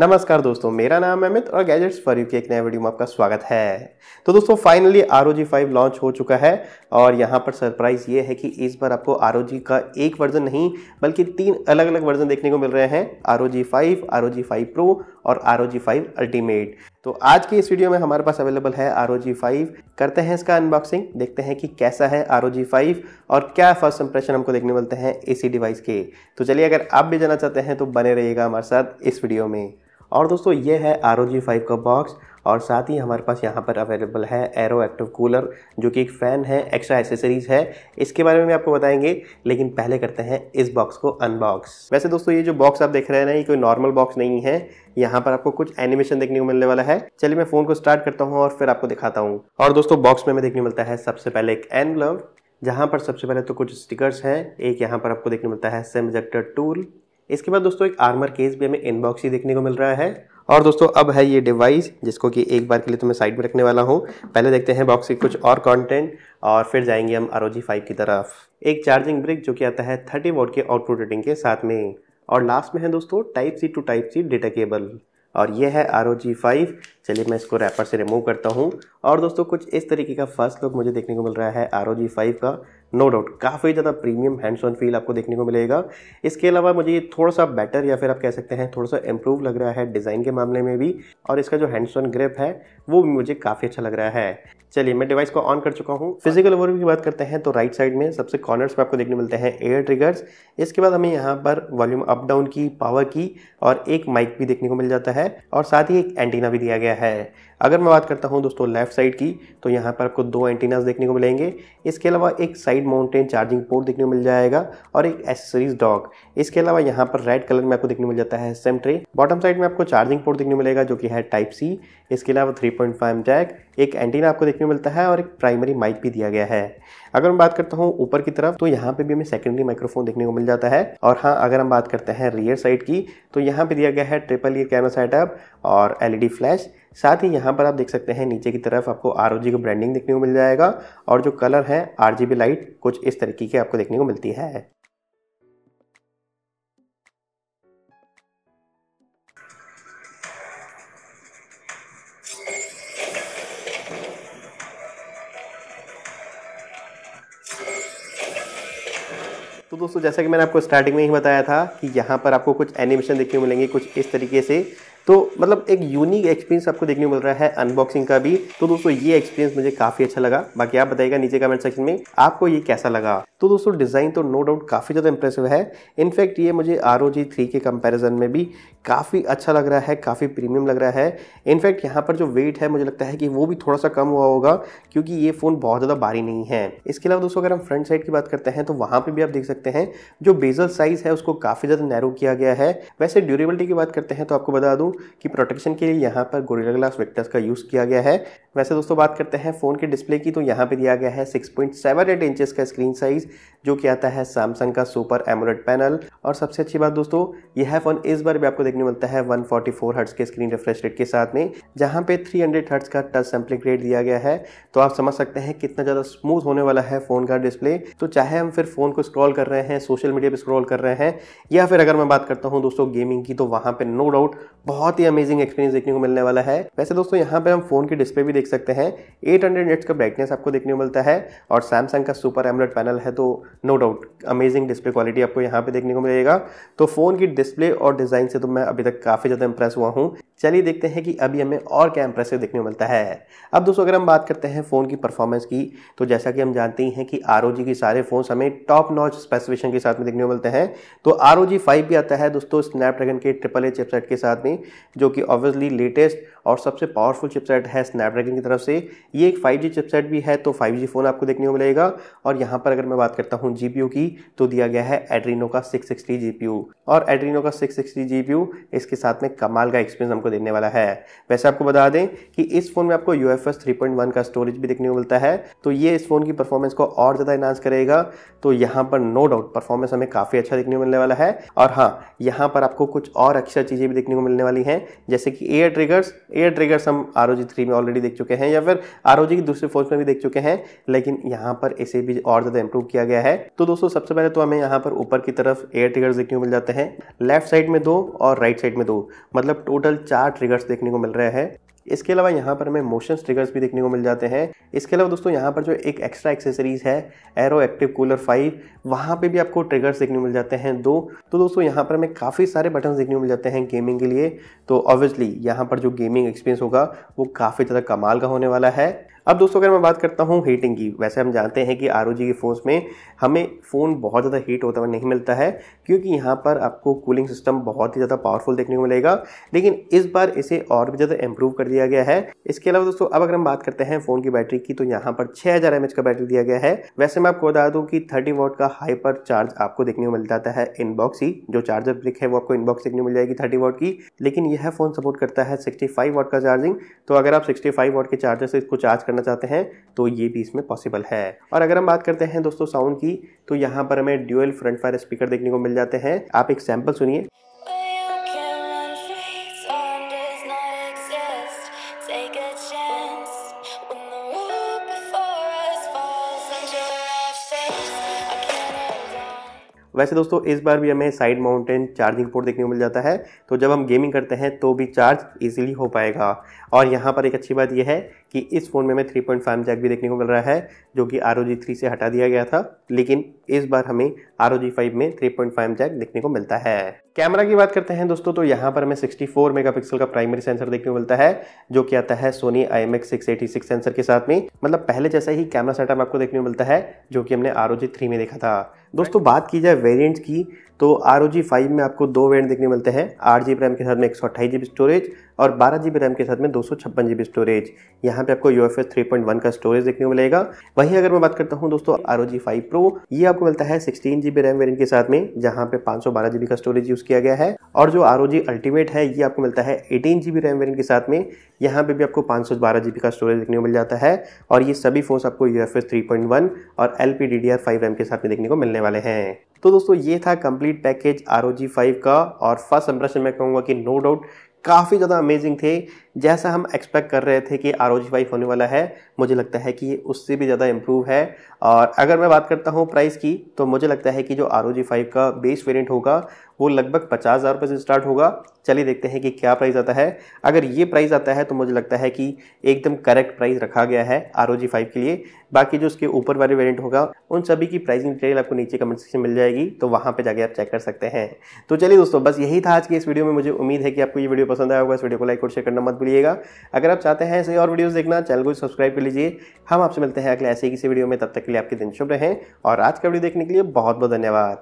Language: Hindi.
नमस्कार दोस्तों मेरा नाम अमित और गैजेट्स फॉर यू के एक नए वीडियो में आपका स्वागत है तो दोस्तों finally R O five launch हो चुका है और यहाँ पर सरप्राइज़ ये है कि इस बार आपको आर ओ जी का एक वर्जन नहीं बल्कि तीन अलग अलग वर्जन देखने को मिल रहे हैं R O G five R O G five pro और R O G five ultimate तो आज की इस वीडियो में हमारे पास अवेलेबल है आर ओ जी फाइव करते हैं इसका अनबॉक्सिंग देखते हैं कि कैसा है आर ओ जी फाइव और क्या फर्स्ट इंप्रेशन हमको देखने मिलते हैं इसी डिवाइस के तो चलिए अगर आप भी जाना चाहते हैं तो बने रहिएगा हमारे साथ इस वीडियो में और दोस्तों ये है आर फाइव का बॉक्स और साथ ही हमारे पास यहाँ पर अवेलेबल है एरो एक्टिव कूलर जो कि एक फ़ैन है एक्स्ट्रा एसेसरीज है इसके बारे में आपको बताएंगे लेकिन पहले करते हैं इस बॉक्स को अनबॉक्स वैसे दोस्तों ये जो बॉक्स आप देख रहे हैं ना ये कोई नॉर्मल बॉक्स नहीं है यहाँ पर आपको कुछ एनिमेशन देखने को मिलने वाला है चलिए मैं फ़ोन को स्टार्ट करता हूँ और फिर आपको दिखाता हूँ और दोस्तों बॉक्स में हमें देखने मिलता है सबसे पहले एक एन जहाँ पर सबसे पहले तो कुछ स्टिकर्स हैं एक यहाँ पर आपको देखने मिलता है सेमजेक्टर टूल इसके बाद दोस्तों एक आर्मर केस भी हमें इनबॉक्स ही देखने को मिल रहा है और दोस्तों अब है ये डिवाइस जिसको कि एक बार के लिए तो मैं साइड में रखने वाला हूँ पहले देखते हैं बॉक्स के कुछ और कंटेंट और फिर जाएंगे हम आर फाइव की तरफ एक चार्जिंग ब्रिक जो कि आता है थर्टी वोट के आउटपुट रेटिंग के साथ में और लास्ट में है दोस्तों type C to type C data cable और यह है आर ओ जी फाइव चलिए मैं इसको रैपर से रिमूव करता हूँ और दोस्तों कुछ इस तरीके का फर्स्ट लुक मुझे देखने को मिल रहा है आर जी फाइव का नो no डाउट काफ़ी ज़्यादा प्रीमियम हैंड्स ऑन फील आपको देखने को मिलेगा इसके अलावा मुझे ये थोड़ा सा बेटर या फिर आप कह सकते हैं थोड़ा सा इम्प्रूव लग रहा है डिज़ाइन के मामले में भी और इसका जो हैंड्स ऑन ग्रिप है वो भी मुझे काफ़ी अच्छा लग रहा है चलिए मैं डिवाइस को ऑन कर चुका हूँ फिजिकल ओवर की बात करते हैं तो राइट साइड में सबसे कॉर्नर्स पर आपको देखने मिलते हैं एयर ट्रिगर्स इसके बाद हमें यहाँ पर वॉल्यूम अप डाउन की पावर की और एक माइक भी देखने को मिल जाता है और साथ ही एक एंटीना भी दिया गया है है अगर मैं बात करता हूँ दोस्तों लेफ्ट साइड की तो यहाँ पर आपको दो एंटीनास देखने को मिलेंगे इसके अलावा एक साइड माउंटेन चार्जिंग पोर्ट देखने को मिल जाएगा और एक एसेसरीज डॉक इसके अलावा यहाँ पर रेड कलर में आपको देखने को मिल जाता है सेम ट्रे बॉटम साइड में आपको चार्जिंग पोर्ट देखने को मिलेगा जो कि है टाइप सी इसके अलावा थ्री पॉइंट फाइव जैक एक एंटीना आपको देखने को मिलता है और एक प्राइमरी माइक भी दिया गया है अगर मैं बात करता हूँ ऊपर की तरफ तो यहाँ पे भी हमें सेकेंडरी माइक्रोफोन देखने को मिल जाता है और हाँ अगर हम बात करते हैं रियर साइड की तो यहाँ पे दिया गया है ट्रिपल ईयर कैमरा सेटअप और एलईडी फ्लैश e साथ ही यहाँ पर आप देख सकते हैं नीचे की तरफ आपको आर का ब्रांडिंग देखने को मिल जाएगा और जो कलर है आर लाइट कुछ इस तरीके की आपको देखने को मिलती है तो दोस्तों जैसा कि मैंने आपको स्टार्टिंग में ही बताया था कि यहाँ पर आपको कुछ एनिमेशन देखने को मिलेंगे कुछ इस तरीके से तो मतलब एक यूनिक एक्सपीरियंस आपको देखने को मिल रहा है अनबॉक्सिंग का भी तो दोस्तों ये एक्सपीरियंस मुझे काफ़ी अच्छा लगा बाकी आप बताइएगा नीचे कमेंट सेक्शन में आपको ये कैसा लगा तो दोस्तों डिज़ाइन तो नो डाउट काफ़ी ज़्यादा इंप्रेसिव है इनफैक्ट ये मुझे आर ओ जी थ्री के कंपेरिजन में भी काफ़ी अच्छा लग रहा है काफ़ी प्रीमियम लग रहा है इनफैक्ट यहाँ पर जो वेट है मुझे लगता है कि वो भी थोड़ा सा कम हुआ होगा क्योंकि ये फ़ोन बहुत ज़्यादा भारी नहीं है इसके अलावा दोस्तों अगर हम फ्रंट साइड की बात करते हैं तो वहाँ पर भी आप देख सकते हैं जो बेजल साइज़ है उसको काफ़ी ज़्यादा नैरो किया गया है वैसे ड्यूरेबिलिटी की बात करते हैं तो आपको बता दूँ की प्रोटेक्शन के लिए यहाँ पर गोरिल्ला ग्लास विक्टर्स का यूज़ किया गया है वैसे दोस्तों बात करते हैं फ़ोन के डिस्प्ले की तो यहाँ पे दिया गया है 6.78 पॉइंट इंचेस का स्क्रीन साइज़ जो कि आता है सैमसंग का सुपर एमोलेड पैनल और सबसे अच्छी बात दोस्तों यह फ़ोन इस बार भी आपको देखने मिलता है वन फोर्टी के स्क्रीन रिफ्रेश रेट के साथ में जहाँ पे थ्री हंड्रेड का टच सैम्पलिंग रेट दिया गया है तो आप समझ सकते हैं कितना ज़्यादा स्मूथ होने वाला है फ़ोन का डिस्प्ले तो चाहे हम फिर फ़ोन को स्क्रॉल कर रहे हैं सोशल मीडिया पर स्क्रॉल कर रहे हैं या फिर अगर मैं बात करता हूँ दोस्तों गेमिंग की तो वहाँ पर नो डाउट बहुत ही अमेजिंग एक्सपीरियंस देखने को मिलने वाला है वैसे दोस्तों यहाँ पे हम फोन की डिस्प्ले भी देख सकते हैं एट हंड्रेड का ब्राइटनेस आपको देखने को मिलता है और सैमसंग का सुपर एमलेट पैनल है तो no doubt amazing display quality आपको यहाँ पे देखने को मिलेगा तो फोन की डिस्प्ले और डिजाइन से तो मैं अभी तक काफी ज्यादा इंप्रेस हुआ हूँ चलिए देखते हैं कि अभी हमें और क्या इंप्रेसिव देखने को मिलता है अब दोस्तों अगर हम बात करते हैं फ़ोन की परफॉर्मेंस की तो जैसा कि हम जानते ही हैं कि आर के सारे फ़ोन हमें टॉप नॉच स्पेसिफिकेशन के साथ में देखने को मिलते हैं तो आर ओ भी आता है दोस्तों स्नैपड्रैगन के ट्रिपल ए चिपसेट के साथ में जो कि ऑब्वियसली लेटेस्ट और सबसे पावरफुल चिपसेट है स्नैपड्रैगन की तरफ से ये एक 5G चिपसेट भी है तो 5G फ़ोन आपको देखने को मिलेगा और यहाँ पर अगर मैं बात करता हूँ जी की तो दिया गया है एड्रीनो का सिक्स सिक्सटी और एड्रीनो का सिक्स सिक्सटी इसके साथ में कमाल का एक्सपीरियंस हमको देने वाला है वैसे आपको बता दें कि इस फ़ोन में आपको यू एफ का स्टोरेज भी देखने को मिलता है तो ये इस फ़ोन की परफॉर्मेंस को और ज़्यादा इनहांस करेगा तो यहाँ पर नो डाउट परफॉर्मेंस हमें काफ़ी अच्छा देखने को मिलने वाला है और हाँ यहाँ पर आपको कुछ और अच्छा चीज़ें भी देखने को मिलने वाली वाली हैं जैसे कि एयर ट्रिगर्स एयर ट्रिगर्स हम आर थ्री में ऑलरेडी देख चुके हैं या फिर आर की दूसरे फोर्स में भी देख चुके हैं लेकिन यहाँ पर इसे भी और ज़्यादा इंप्रूव किया गया है तो दोस्तों सबसे पहले तो हमें यहाँ पर ऊपर की तरफ एयर ट्रिगर्स देखने को मिल जाते हैं लेफ्ट साइड में दो और राइट साइड में दो मतलब टोटल चार ट्रिगर्स देखने को मिल रहे हैं इसके अलावा यहाँ पर हमें मोशन स्टिकर्स भी देखने को मिल जाते हैं इसके अलावा दोस्तों यहाँ पर जो एक एक्स्ट्रा एक्सेसरीज है एरो एक्टिव कूलर फाइव वहाँ पे भी आपको ट्रिगर्स देखने को मिल जाते हैं दो तो दोस्तों यहाँ पर हमें काफ़ी सारे बटन देखने को मिल जाते हैं गेमिंग के लिए तो ऑब्वियसली यहाँ पर जो गेमिंग एक्सपीरियंस होगा वो काफ़ी ज़्यादा कमाल का होने वाला है अब दोस्तों अगर मैं बात करता हूँ हीटिंग की वैसे हम जानते हैं कि आर के फोन में हमें फ़ोन बहुत ज़्यादा हीट होता हुआ नहीं मिलता है क्योंकि यहाँ पर आपको कूलिंग सिस्टम बहुत ही ज़्यादा पावरफुल देखने को मिलेगा लेकिन इस बार इसे और भी ज़्यादा इंप्रूव कर दिया गया है इसके अलावा दोस्तों अब अगर हम बात करते हैं फ़ोन की बैटरी की तो यहाँ पर छः हज़ार का बैटरी दिया गया है वैसे मैं आपको बता दूँ कि थर्टी वोट का हाइपर चार्ज आपको देखने को मिल जाता है इनबॉक्स ही जो चार्जर ब्रिक है वो आपको इनबॉक्स देखने को मिल जाएगी थर्टी वोट की लेकिन यह फ़ोन सपोर्ट करता है सिक्सटी फाइव का चार्जिंग तो अगर आप सिक्सटी फाइव के चार्जर से इसको चार्ज करना चाहते हैं तो ये भी इसमें पॉसिबल है और अगर हम बात करते हैं दोस्तों साउंड की तो यहाँ पर हमें ड्यूएल फ्रंट फायर स्पीकर देखने को मिल जाते हैं आप एक सैंपल सुनिए वैसे दोस्तों इस बार भी हमें साइड माउंटेन चार्जिंग पोर्ट देखने को मिल जाता है तो जब हम गेमिंग करते हैं तो भी चार्ज इजीली हो पाएगा और यहाँ पर एक अच्छी बात यह है कि इस फ़ोन में हमें थ्री पॉइंट फाइव जैक भी देखने को मिल रहा है जो कि आर ओ जी थ्री से हटा दिया गया था लेकिन इस बार हमें आर ओ फाइव में थ्री पॉइंट जैक देखने को मिलता है कैमरा की बात करते हैं दोस्तों तो यहाँ पर हमें मेगा पिक्सल का प्राइमरी सेंसर देखने को मिलता है जो कि आता है Sony I M X sensor के साथ में मतलब पहले जैसा ही कैमरा सेटअप आपको देखने को मिलता है जो कि हमने आर थ्री में देखा था दोस्तों बात की जाए वेरियंट की तो आर ओ जी फाइव में आपको दो वेरियंट देखने मिलते हैं आठ जी रैम के साथ में एक सौ अट्ठाईस स्टोरेज और बारह जी रैम के साथ में दो सौ छप्पन स्टोरेज यहाँ यहाँ पे आपको UFS 3.1 का स्टोरेज देखने को मिलेगा वहीं अगर मैं बात करता हूँ दोस्तों R O G five pro ये आपको मिलता है सिक्सटीन जीबी रैम वेरियंट के साथ में जहाँ पे पाँच सौ का स्टोरेज यूज किया गया है और जो आर ओ जी अल्टीमेट है ये आपको मिलता है एटीन जीबी रैम वेरियंट के साथ में यहाँ पे भी आपको पाँच सौ का स्टोरेज देखने को मिल जाता है और ये सभी फोन्स आपको यू एफ और L P D D R five RAM के साथ में देखने को मिलने वाले हैं तो दोस्तों ये था complete package R O G five का और फर्स्ट इंप्रेशन मैं कहूँगा कि नो डाउट काफ़ी ज़्यादा अमेजिंग थे जैसा हम एक्सपेक्ट कर रहे थे कि आर ओ होने वाला है मुझे लगता है कि उससे भी ज़्यादा इम्प्रूव है और अगर मैं बात करता हूँ प्राइस की तो मुझे लगता है कि जो आर ओ का बेस वेरिएंट होगा वो लगभग पचास हज़ार रुपये से स्टार्ट होगा चलिए देखते हैं कि क्या प्राइस आता है अगर ये प्राइस आता है तो मुझे लगता है कि एकदम करेक्ट प्राइस रखा गया है आर ओ के लिए बाकी जो उसके ऊपर वाले वेरियंट होगा उन सभी की प्राइसिंग डिटेल आपको नीचे कमेंट सेक्शन मिल जाएगी तो वहाँ पर जाके आप चेक कर सकते हैं तो चलिए दोस्तों बस यही था आज की इस वीडियो में मुझे उम्मीद है कि आपको ये वीडियो पसंद आया होगा इस वीडियो को लाइक और शेयर करना मत भूलिए भूलिएगा अगर आप चाहते हैं ऐसे और वीडियोस देखना चैनल को सब्सक्राइब कर लीजिए हम आपसे मिलते हैं अगले ऐसे ही किसी वीडियो में तब तक के लिए आपके दिन शुभ रहें और आज का वीडियो देखने के लिए बहुत बहुत धन्यवाद